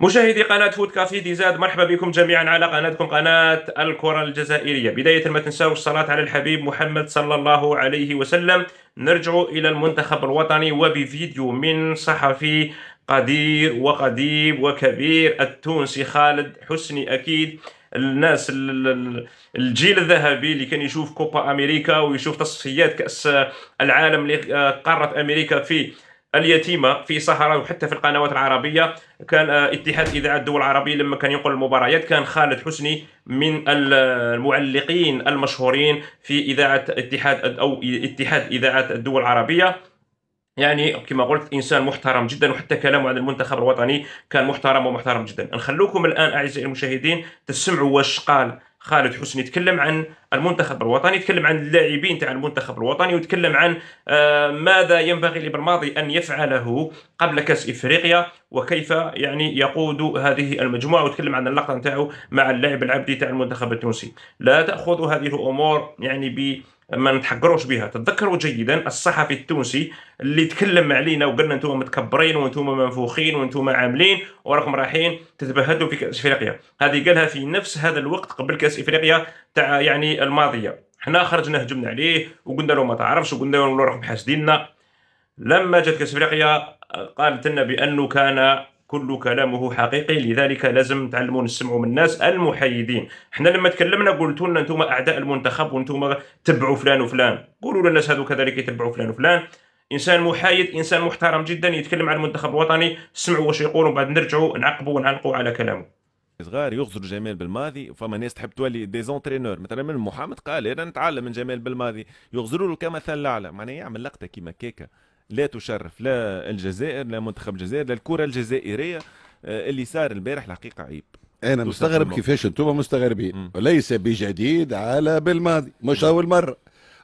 مشاهدي قناة فود كافي زاد مرحبا بكم جميعا على قناتكم قناة الكرة الجزائرية بداية ما تنساوش الصلاة على الحبيب محمد صلى الله عليه وسلم نرجع إلى المنتخب الوطني وبفيديو من صحفي قدير وقديم وكبير التونسي خالد حسني أكيد الناس الجيل الذهبي اللي كان يشوف كوبا امريكا ويشوف تصفيات كاس العالم لقارة امريكا في اليتيمه في صحراء وحتى في القنوات العربيه كان آه، اتحاد اذاعه الدول العربيه لما كان ينقل المباريات كان خالد حسني من المعلقين المشهورين في اذاعه اتحاد او اتحاد اذاعه الدول العربيه يعني كما قلت انسان محترم جدا وحتى كلامه عن المنتخب الوطني كان محترم ومحترم جدا نخلوكم الان اعزائي المشاهدين تسمعوا واش قال خالد حسني يتكلم عن المنتخب الوطني يتكلم عن اللاعبين تاع المنتخب الوطني ويتكلم عن آه، ماذا ينبغي لبرماضي ان يفعله قبل كاس افريقيا وكيف يعني يقود هذه المجموعه ويتكلم عن اللقطه نتاعو مع اللاعب العبدي تاع المنتخب التونسي لا تاخذ هذه الامور يعني ب ما نتحقروش بها تتذكروا جيدا الصحفي التونسي اللي تكلم علينا وقالنا انتم متكبرين وانتم منفوخين وانتم عاملين وراكم رايحين تتبهدوا في كاس افريقيا هذه قالها في نفس هذا الوقت قبل كاس افريقيا تاع يعني الماضيه حنا خرجنا هجمنا عليه وقلنا له ما تعرفش وقلنا له راكم حاسديننا لما جات كاس افريقيا قالت لنا بانه كان كل كلامه حقيقي لذلك لازم تعلموا نسمعوا من الناس المحايدين حنا لما تكلمنا قلتوا لنا انتم اعداء المنتخب وانتم تبعوا فلان وفلان قولوا للناس هذو كذلك يتبعوا فلان وفلان انسان محايد انسان محترم جدا يتكلم عن المنتخب الوطني سمعوا واش يقولوا بعد نرجعوا نعقبوا ونعلقوا على كلامه صغار يغزر جمال بالماضي فما ناس تحب تولي دي زونترينور مثلا من محمد قال انا نتعلم من جمال بالماضي يغزروا له كمثل الاعلى معناه يعمل لقطه كيما كيكه لا تشرف لا الجزائر لا منتخب الجزائر لا الكره الجزائريه آه، اللي صار البارح الحقيقه عيب انا مستغرب كيفاش انتم مستغربين وليس بجديد على بالماضي مش اول مره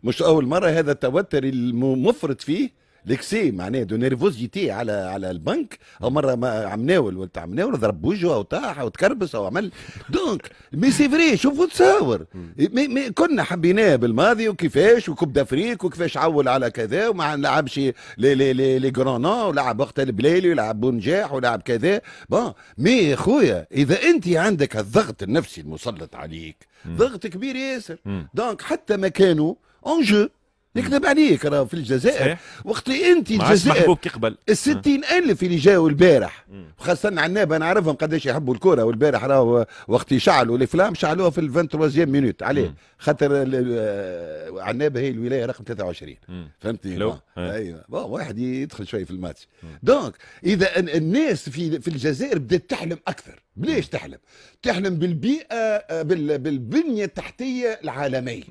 مش اول مره هذا التوتر المفرط فيه لكسي معناه دو نيرفوزيتي على على البنك او مره ما عم ناول ولد عم ناول ضرب وجهه او طاح او تكربس او عمل دونك مي سي فري شوفوا وتصاور مي مي كنا حبيناه بالماضي وكيفاش وكوب دافريك وكيفاش عول على كذا وما لعبش لي لي لي, لي غرونا ولعب وقت البلالي ولعب بونجاح ولعب كذا بون مي خويا اذا انت عندك الضغط النفسي المسلط عليك ضغط كبير ياسر دونك حتى ما كانوا اون جو يكذب عليك راه في الجزائر صحيح. وقت انت الجزائر محبوب يقبل ال الف اللي جاوا البارح خاصه عنابه نعرفهم قداش يحبوا الكره والبارح راه وقت شعلوا الافلام شعلوها في ال 23 مينوت عليه خاطر آه، عنابه هي الولايه رقم 23 فهمتني لو. آه. آه. ايوه واحد يدخل شويه في الماتش دونك اذا الناس في في الجزائر بدات تحلم اكثر بليش تحلم؟ تحلم بالبيئه بالبنيه التحتيه العالميه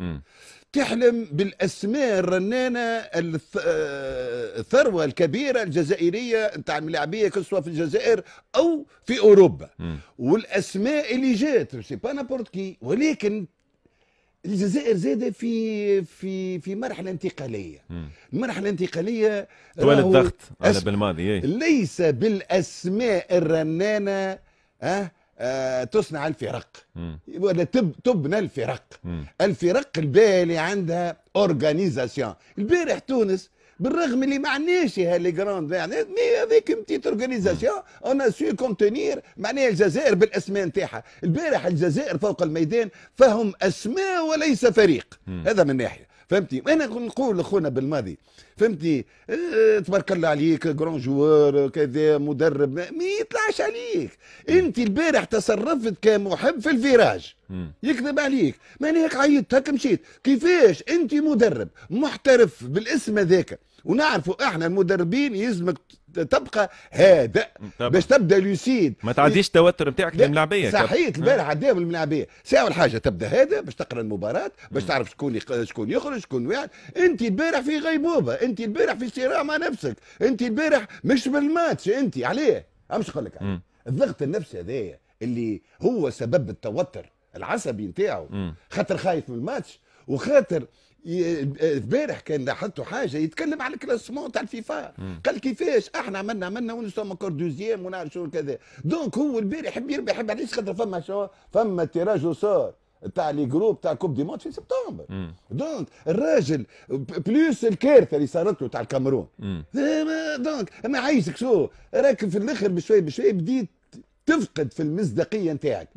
تحلم بالاسماء الرنانه آه، الثروه الكبيره الجزائريه نتاع الملاعبيه كسوة في الجزائر او في اوروبا م. والاسماء اللي جات سي با نابورت كي ولكن الجزائر زاده في في في مرحله انتقاليه مرحله انتقاليه طوال الضغط على بالماضي إيه. ليس بالاسماء الرنانه أه آه، تصنع الفرق ولا تبنى الفرق الفرق البالي عندها اورجانيزاسيون البارح تونس بالرغم اللي ما عندناش لي جراند يعني مي هذيك بتيت اورجانيزاسيون اون سو كونتينير معناها الجزائر بالاسماء نتاعها البارح الجزائر فوق الميدان فهم اسماء وليس فريق مم. هذا من ناحيه فهمتي انا نقول لخونا بالماضي فهمتي اه تبارك الله عليك جرون جوار كذا مدرب ما يطلعش عليك انت البارح تصرفت كمحب في الفيراج يكذب عليك ما هيك عيطت هكا مشيت كيفاش انت مدرب محترف بالاسم هذاك ونعرفوا احنا المدربين يلزمك تبقى هادئ باش تبدا لوسيد ما تعديش التوتر نتاعك للملاعبيه صحيت البارح عداهم الملاعبيه ساعه حاجه تبدا هذا باش تقرا المباراه باش تعرف شكون شكون يخرج شكون واحد انت البارح في غيبوبه انت البارح في صراع مع نفسك انت البارح مش بالماتش انت عليه امش نقول لك الضغط النفسي هذايا اللي هو سبب التوتر العصبي نتاعو خاطر خايف من الماتش وخاطر البارح كان لاحظتوا حاجه يتكلم على الكلاسمون تاع الفيفا قال كيفاش احنا عملنا عملنا ونسوم كور دوزيام ونعرف شنو كذا دونك هو البارح يحب يربح يحب علاش خاطر فما شو فما تيراج وصار تاع لي جروب تاع كوب دي مونت في سبتمبر دونك الراجل بلوس الكارثه اللي صارت له تاع الكاميرون دونك ما عايزك شو راك في الاخر بشوي بشوي بديت تفقد في المصداقيه نتاعك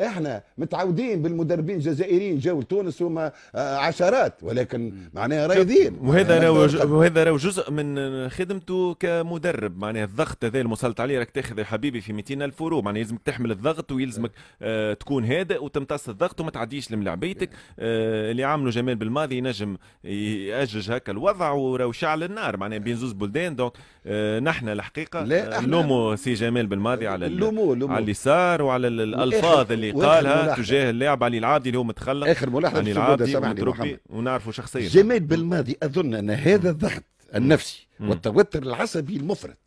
احنا متعودين بالمدربين الجزائريين جاوا لتونس هما آه، عشرات ولكن معناها رايدين وهذا وهذا راهو جزء من خدمته كمدرب معناها الضغط هذا المسلط عليه راك تاخذ يا حبيبي في 200 الف يورو معناها يلزمك تحمل الضغط ويلزمك آه تكون هادئ وتمتص الضغط وما تعديش لملاعبيتك إيه. آه اللي عامله جمال بالماضي نجم يأجج هكا الوضع وراهو شعل النار معناها بين زوز بلدان دونك آه نحن الحقيقه آه، لومو سي جمال بالماضي على لومو الامور على اليسار وعلى الالفاظ اللي قالها تجاه اللاعب علي العابدي اللي هو متخلق اخر ملاحظه علي العابدي سامحني ونعرفه شخصيا جمال بالماضي اظن ان هذا الضغط النفسي والتوتر العصبي المفرط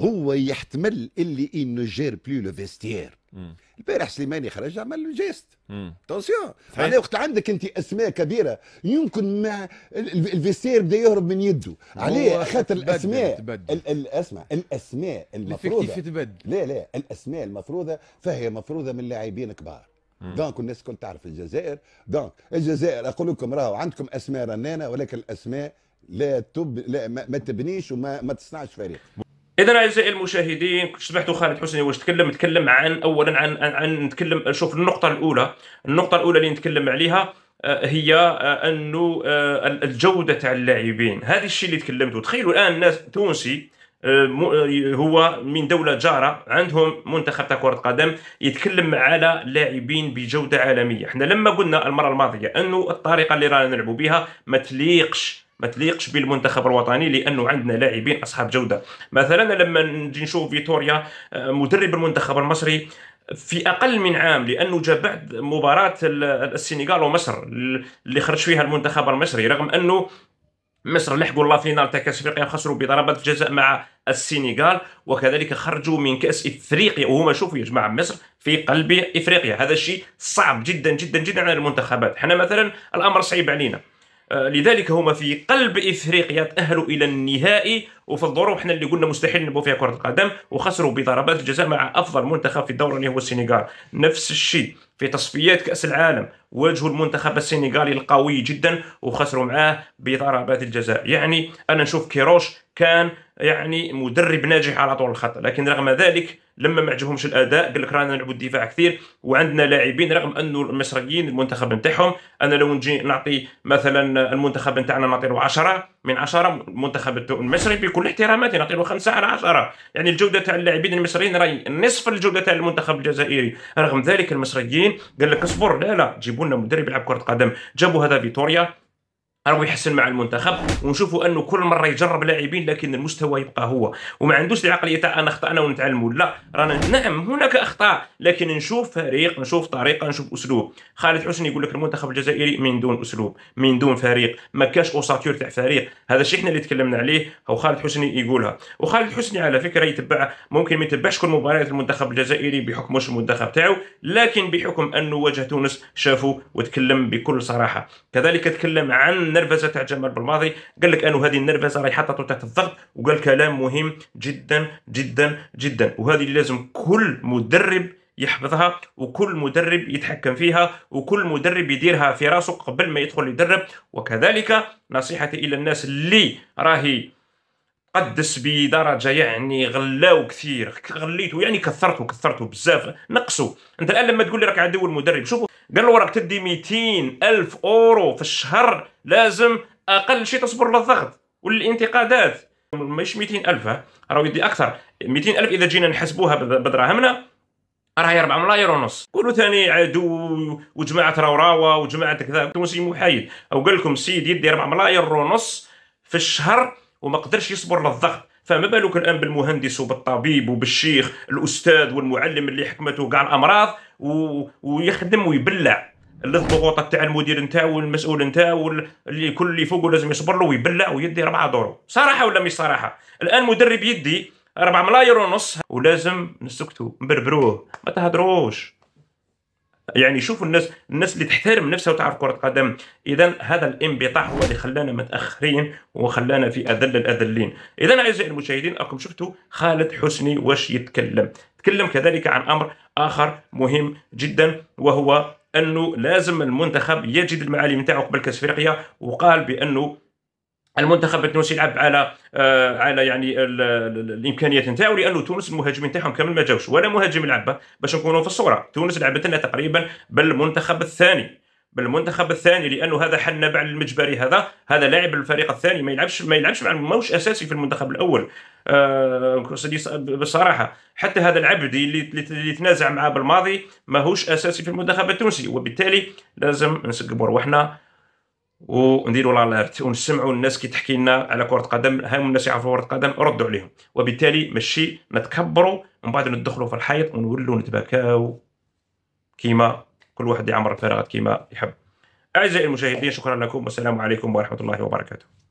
هو يحتمل اللي انه جير بلو لو فيستير البارح سليماني خرج عمل له جيست تونسيون معناها وقت عندك انت اسماء كبيره يمكن ما الفيسير بدا يهرب من يده عليه خاطر الاسماء الاسمع الاسماء المفروضه لا لا الاسماء المفروضه فهي مفروضه من لاعبين كبار دونك الناس كنت تعرف الجزائر دونك الجزائر اقول لكم راهو عندكم اسماء رنانه ولكن الاسماء لا تب لا ما, ما تبنيش وما ما تصنعش فريق اذا اعزائي المشاهدين سمعتوا خالد حسني واش تكلم تكلم عن اولا عن عن نتكلم شوف النقطه الاولى النقطه الاولى اللي نتكلم عليها آه، هي آه، انه آه، الجوده تاع اللاعبين هذا الشيء اللي تكلمتوا تخيلوا الان الناس تونسي هو من دولة جارة عندهم منتخب تاع كرة قدم يتكلم على لاعبين بجودة عالمية، احنا لما قلنا المرة الماضية انه الطريقة اللي رانا نلعبوا بها ما تليقش ما تليقش بالمنتخب الوطني لانه عندنا لاعبين اصحاب جوده مثلا لما نجي نشوف فيتوريا آه، مدرب المنتخب المصري في اقل من عام لانه جا بعد مباراه السنغال ومصر اللي خرج فيها المنتخب المصري رغم انه مصر لحقوا الله فينال تاع كاس افريقيا خسروا بضربات جزاء مع السنغال وكذلك خرجوا من كاس افريقيا وهما شوفوا يا جماعه مصر في قلب افريقيا هذا الشيء صعب جدا جدا جدا على المنتخبات حنا مثلا الامر صعيب علينا آه، لذلك هما في قلب افريقيا تاهلوا الى النهائي وفي الظروف حنا اللي قلنا مستحيل نبو فيها كره القدم وخسروا بضربات الجزاء مع افضل منتخب في الدوره اللي هو السنغال نفس الشيء في تصفيات كأس العالم واجهوا المنتخب السنغالي القوي جدا وخسروا معاه بضربات الجزاء يعني أنا نشوف كيروش كان يعني مدرب ناجح على طول الخط لكن رغم ذلك لما ما عجبهمش الاداء قال لك رانا نلعبوا الدفاع كثير وعندنا لاعبين رغم انه المصريين المنتخب نتاعهم انا لو نجي نعطي مثلا المنتخب نتاعنا نعطي له 10 من عشرة منتخب المصري بكل احتراماتي نعطيه خمسة على عشرة يعني الجودة تاع اللاعبين المصريين راهي نصف الجودة تاع المنتخب الجزائري رغم ذلك المصريين قال لك اصبر لا لا جيبوا لنا مدرب يلعب كرة قدم جابوا هذا فيتوريا راهو يحسن مع المنتخب ونشوفوا انه كل مره يجرب لاعبين لكن المستوى يبقى هو وما عندوش العقليه تاع انا اخطانا ونتعلموا لا رانا نعم هناك اخطاء لكن نشوف فريق نشوف طريقه نشوف اسلوب خالد حسني يقول لك المنتخب الجزائري من دون اسلوب من دون فريق ما كاش اوساتور تاع فريق هذا الشيء احنا اللي تكلمنا عليه هو خالد حسني يقولها وخالد حسني على فكره يتبع ممكن ما يتبعش كل مباريات المنتخب الجزائري بحكم مش المنتخب تاعو لكن بحكم انه وجه تونس شافوا وتكلم بكل صراحه كذلك تكلم عن النرفزه تاع جمال بالماضي قال لك انه هذه النرفزه راهي حطته تحت الضغط وقال كلام مهم جدا جدا جدا وهذه لازم كل مدرب يحفظها وكل مدرب يتحكم فيها وكل مدرب يديرها في راسه قبل ما يدخل يدرب وكذلك نصيحتي الى الناس اللي راهي قدس بدرجه يعني غلاو كثير غليتو يعني كثرتو كثرتو بزاف نقصوا انت الان لما تقول لي راك عدو المدرب شوفوا قال له راك تدي 200 ألف أورو في الشهر لازم أقل شيء تصبر للضغط وللانتقادات مش 200 ألف راه يدي أكثر 200 ألف إذا جينا نحسبوها بدراهمنا راهي 4 ملاير ونص قولوا ثاني عدو وجماعه راوراوه وجماعه كذا تونسي محايد او قال لكم سيد يدي 4 ملاير ونص في الشهر وما قدرش يصبر للضغط فما بالك الان بالمهندس وبالطبيب وبالشيخ الاستاذ والمعلم اللي حكمته كاع الامراض و... ويخدم ويبلع الضغوطات تاع المدير نتاعو والمسؤول نتاعو اللي كل اللي فوقه لازم يصبر له ويبلع ويدي ربعه دورو صراحه ولا مش صراحه الان مدرب يدي 4 ملاير ونص ولازم نسكتوا نبربروه ما تهدروش يعني شوفوا الناس الناس اللي تحترم نفسها وتعرف كره قدم اذا هذا الانبطاح هو اللي خلانا متاخرين وخلانا في اذل الاذلين اذا اعزائي المشاهدين راكم شفتوا خالد حسني واش يتكلم تكلم كذلك عن امر اخر مهم جدا وهو انه لازم المنتخب يجد المعالم نتاعو قبل كاس افريقيا وقال بانه المنتخب التونسي يلعب على آه على يعني الامكانيات نتاعو لانه تونس المهاجمين نتاعهم كامل ما جاوش ولا مهاجم لعبه باش نكونوا في الصوره تونس لعبت لنا تقريبا بالمنتخب الثاني بالمنتخب الثاني لانه هذا حل نبع المجبري هذا هذا لاعب الفريق الثاني ما يلعبش ما يلعبش مع ماهوش اساسي في المنتخب الاول آه بصراحه حتى هذا العبدي اللي, اللي تنازع معاه بالماضي ماهوش اساسي في المنتخب التونسي وبالتالي لازم نسقبوا روحنا ونديروا لاليرت ونسمعوا الناس كي تحكي لنا على كره قدم هاهم الناس يعرفوا كره قدم ردوا عليهم وبالتالي ماشي نتكبروا ومن بعد ندخلوا في الحيط ونولوا نتباكاو كيما كل واحد يعمر الفراغات كيما يحب اعزائي المشاهدين شكرا لكم والسلام عليكم ورحمه الله وبركاته